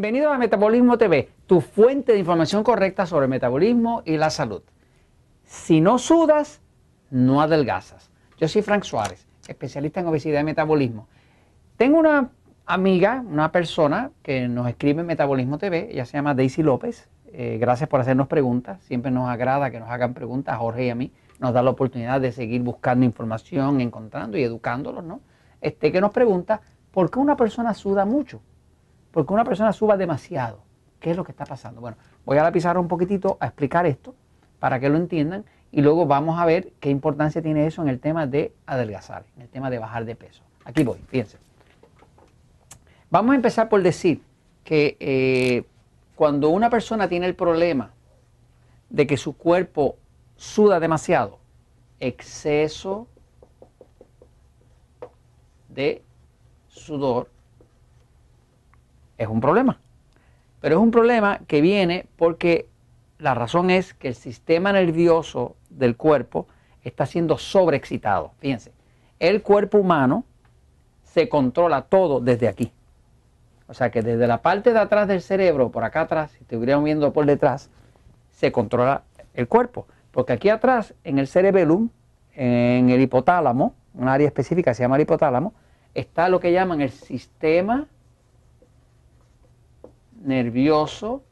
Bienvenido a Metabolismo TV, tu fuente de información correcta sobre el metabolismo y la salud. Si no sudas, no adelgazas. Yo soy Frank Suárez, especialista en obesidad y metabolismo. Tengo una amiga, una persona que nos escribe en Metabolismo TV, ella se llama Daisy López. Eh, gracias por hacernos preguntas, siempre nos agrada que nos hagan preguntas, Jorge y a mí. Nos da la oportunidad de seguir buscando información, encontrando y educándolos, ¿no? Este que nos pregunta, ¿por qué una persona suda mucho? porque una persona suba demasiado. ¿Qué es lo que está pasando? Bueno, voy a la pizarra un poquitito a explicar esto para que lo entiendan y luego vamos a ver qué importancia tiene eso en el tema de adelgazar, en el tema de bajar de peso. Aquí voy, fíjense. Vamos a empezar por decir que eh, cuando una persona tiene el problema de que su cuerpo suda demasiado, exceso de sudor es un problema. Pero es un problema que viene porque la razón es que el sistema nervioso del cuerpo está siendo sobreexcitado. Fíjense, el cuerpo humano se controla todo desde aquí. O sea que desde la parte de atrás del cerebro, por acá atrás, si estuvieran viendo por detrás, se controla el cuerpo. Porque aquí atrás, en el cerebellum, en el hipotálamo, un área específica se llama el hipotálamo, está lo que llaman el sistema nervioso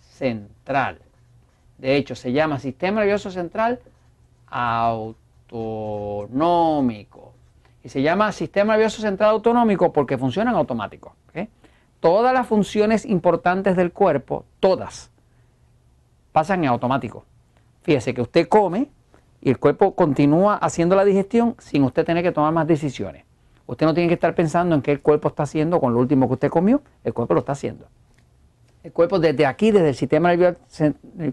central. De hecho, se llama sistema nervioso central autonómico. Y se llama sistema nervioso central autonómico porque funcionan automático ¿okay? Todas las funciones importantes del cuerpo, todas, pasan en automático. Fíjese que usted come y el cuerpo continúa haciendo la digestión sin usted tener que tomar más decisiones. Usted no tiene que estar pensando en qué el cuerpo está haciendo con lo último que usted comió, el cuerpo lo está haciendo. El cuerpo desde aquí, desde el sistema eh,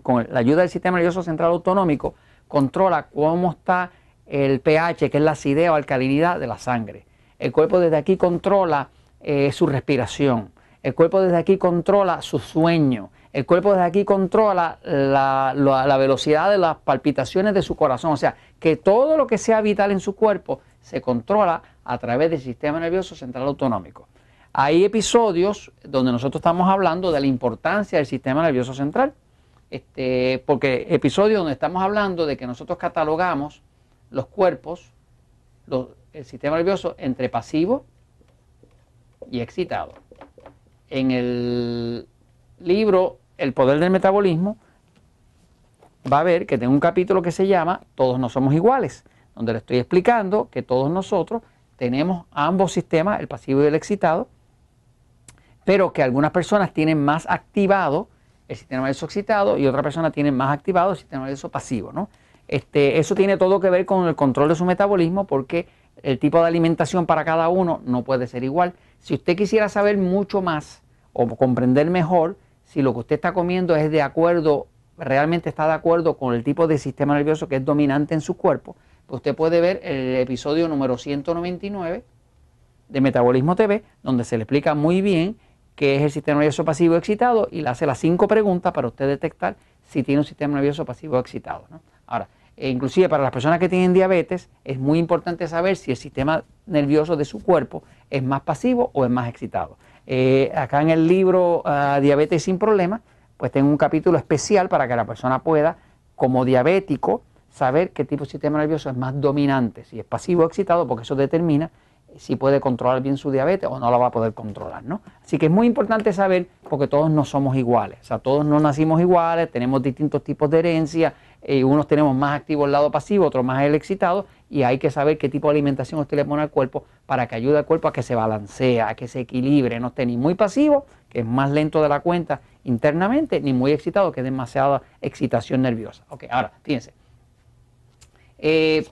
con la ayuda del sistema nervioso central autonómico, controla cómo está el pH, que es la acidez o alcalinidad de la sangre. El cuerpo desde aquí controla eh, su respiración. El cuerpo desde aquí controla su sueño. El cuerpo desde aquí controla la velocidad de las palpitaciones de su corazón. O sea, que todo lo que sea vital en su cuerpo se controla a través del sistema nervioso central autonómico. Hay episodios donde nosotros estamos hablando de la importancia del sistema nervioso central, este, porque episodios donde estamos hablando de que nosotros catalogamos los cuerpos, el sistema nervioso entre pasivo y excitado. En el libro El poder del metabolismo va a ver que tengo un capítulo que se llama Todos no somos iguales donde le estoy explicando que todos nosotros tenemos ambos sistemas, el pasivo y el excitado, pero que algunas personas tienen más activado el sistema nervioso excitado y otra persona tiene más activado el sistema nervioso pasivo, ¿no? Este, eso tiene todo que ver con el control de su metabolismo porque el tipo de alimentación para cada uno no puede ser igual. Si usted quisiera saber mucho más o comprender mejor si lo que usted está comiendo es de acuerdo, realmente está de acuerdo con el tipo de sistema nervioso que es dominante en su cuerpo, usted puede ver el episodio número 199 de Metabolismo TV, donde se le explica muy bien qué es el sistema nervioso pasivo excitado y le hace las cinco preguntas para usted detectar si tiene un sistema nervioso pasivo excitado. Ahora, e inclusive para las personas que tienen diabetes, es muy importante saber si el sistema nervioso de su cuerpo es más pasivo o es más excitado. Eh, acá en el libro ah, Diabetes sin Problemas, pues tengo un capítulo especial para que la persona pueda, como diabético, saber qué tipo de sistema nervioso es más dominante, si es pasivo o excitado, porque eso determina si puede controlar bien su diabetes o no la va a poder controlar, ¿no? Así que es muy importante saber porque todos no somos iguales, o sea, todos no nacimos iguales, tenemos distintos tipos de herencia, eh, unos tenemos más activo el lado pasivo, otros más el excitado, y hay que saber qué tipo de alimentación usted le pone al cuerpo para que ayude al cuerpo a que se balancee, a que se equilibre, no esté ni muy pasivo, que es más lento de la cuenta internamente, ni muy excitado, que es demasiada excitación nerviosa. Ok, ahora, fíjense. Eh,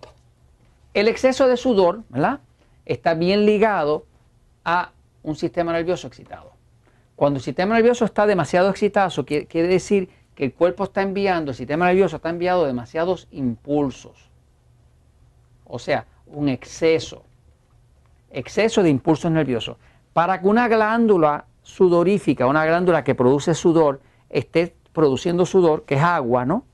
el exceso de sudor ¿verdad? está bien ligado a un sistema nervioso excitado. Cuando el sistema nervioso está demasiado excitado, quiere decir que el cuerpo está enviando, el sistema nervioso está enviando demasiados impulsos. O sea, un exceso, exceso de impulsos nerviosos. Para que una glándula sudorífica, una glándula que produce sudor, esté produciendo sudor, que es agua, ¿no?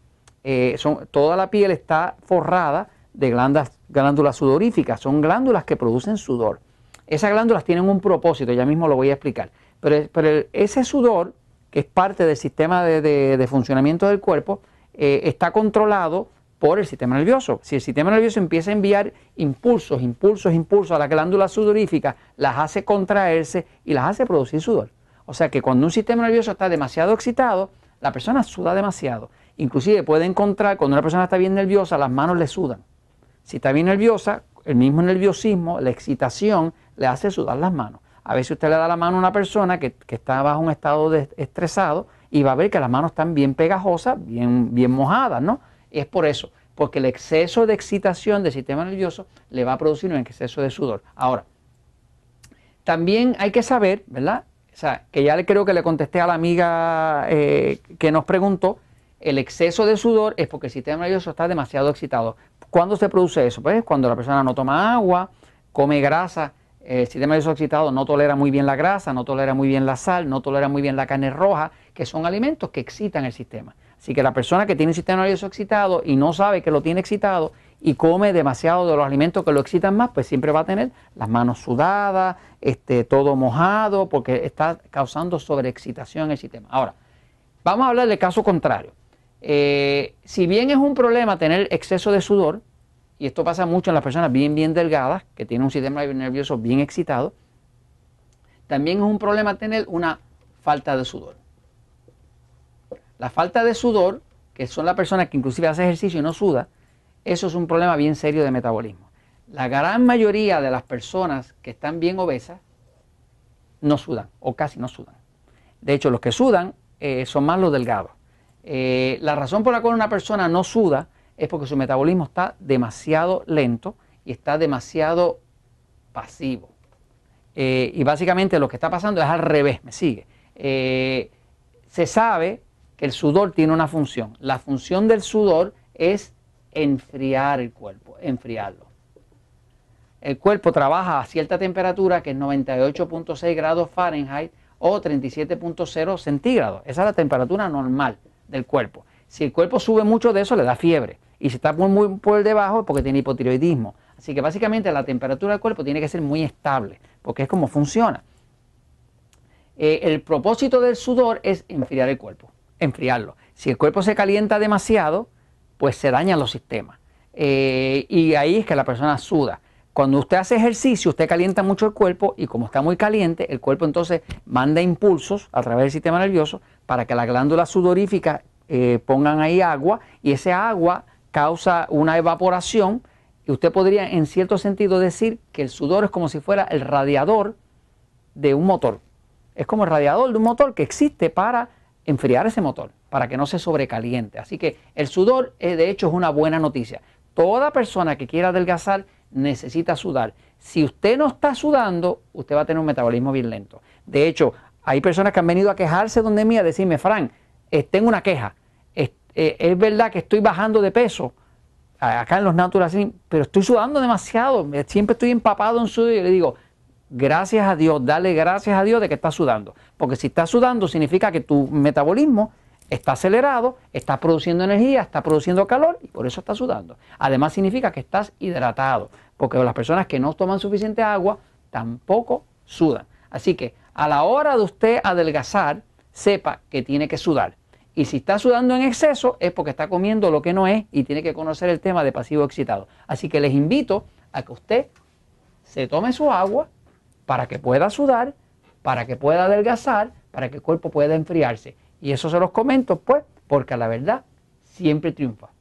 Eh, toda la piel está forrada de glándulas, sudoríficas, son glándulas que producen sudor. Esas glándulas tienen un propósito, ya mismo lo voy a explicar, pero, ese sudor, que es parte del sistema de, funcionamiento del cuerpo, eh, está controlado por el sistema nervioso. Si el sistema nervioso empieza a enviar impulsos, impulsos, impulsos a las glándulas sudoríficas, las hace contraerse y las hace producir sudor. O sea que cuando un sistema nervioso está demasiado excitado, la persona suda demasiado. Inclusive puede encontrar, cuando una persona está bien nerviosa, las manos le sudan. Si está bien nerviosa, el mismo nerviosismo, la excitación, le hace sudar las manos. A veces usted le da la mano a una persona que, está bajo un estado de estresado y va a ver que las manos están bien pegajosas, bien, bien mojadas, ¿no? es por eso, porque el exceso de excitación del sistema nervioso le va a producir un exceso de sudor. Ahora, también hay que saber, ¿verdad? O sea, que ya creo que le contesté a la amiga eh, que nos preguntó, el exceso de sudor es porque el sistema nervioso está demasiado excitado. ¿Cuándo se produce eso? Pues cuando la persona no toma agua, come grasa, el sistema nervioso excitado no tolera muy bien la grasa, no tolera muy bien la sal, no tolera muy bien la carne roja, que son alimentos que excitan el sistema. Así que la persona que tiene un sistema nervioso excitado y no sabe que lo tiene excitado y come demasiado de los alimentos que lo excitan más, pues siempre va a tener las manos sudadas, este, todo mojado, porque está causando sobreexcitación en el sistema. Ahora, vamos a hablar del caso contrario. Eh, si bien es un problema tener exceso de sudor, y esto pasa mucho en las personas bien, bien delgadas, que tienen un sistema nervioso bien excitado, también es un problema tener una falta de sudor. La falta de sudor, que son las personas que inclusive hacen ejercicio y no sudan, eso es un problema bien serio de metabolismo. La gran mayoría de las personas que están bien obesas no sudan o casi no sudan. De hecho, los que sudan eh, son más los delgados. Eh, la razón por la cual una persona no suda es porque su metabolismo está demasiado lento y está demasiado pasivo. Eh, y básicamente lo que está pasando es al revés, me sigue. Eh, se sabe que el sudor tiene una función. La función del sudor es enfriar el cuerpo, enfriarlo. El cuerpo trabaja a cierta temperatura que es 98.6 grados Fahrenheit o 37.0 centígrados. Esa es la temperatura normal del cuerpo. Si el cuerpo sube mucho de eso, le da fiebre. Y si está muy, muy por debajo, es porque tiene hipotiroidismo. Así que básicamente la temperatura del cuerpo tiene que ser muy estable, porque es como funciona. Eh, el propósito del sudor es enfriar el cuerpo, enfriarlo. Si el cuerpo se calienta demasiado, pues se dañan los sistemas. Eh, y ahí es que la persona suda. Cuando usted hace ejercicio, usted calienta mucho el cuerpo y como está muy caliente, el cuerpo entonces manda impulsos a través del sistema nervioso para que las glándulas sudoríficas eh, pongan ahí agua y ese agua causa una evaporación y usted podría en cierto sentido decir que el sudor es como si fuera el radiador de un motor. Es como el radiador de un motor que existe para enfriar ese motor, para que no se sobrecaliente. Así que el sudor eh, de hecho es una buena noticia. Toda persona que quiera adelgazar necesita sudar. Si usted no está sudando, usted va a tener un metabolismo bien lento. De hecho, hay personas que han venido a quejarse donde mía, a decirme, Fran, eh, tengo una queja. Eh, eh, es, verdad que estoy bajando de peso acá en los Natural pero estoy sudando demasiado. Siempre estoy empapado en sudor. Y le digo, gracias a Dios, dale gracias a Dios de que estás sudando. Porque si estás sudando, significa que tu metabolismo está acelerado, está produciendo energía, está produciendo calor y por eso está sudando. Además significa que estás hidratado, porque las personas que no toman suficiente agua tampoco sudan. Así que a la hora de usted adelgazar, sepa que tiene que sudar. Y si está sudando en exceso es porque está comiendo lo que no es y tiene que conocer el tema de pasivo excitado. Así que les invito a que usted se tome su agua para que pueda sudar, para que pueda adelgazar, para que el cuerpo pueda enfriarse. Y eso se los comento pues porque la verdad siempre triunfa.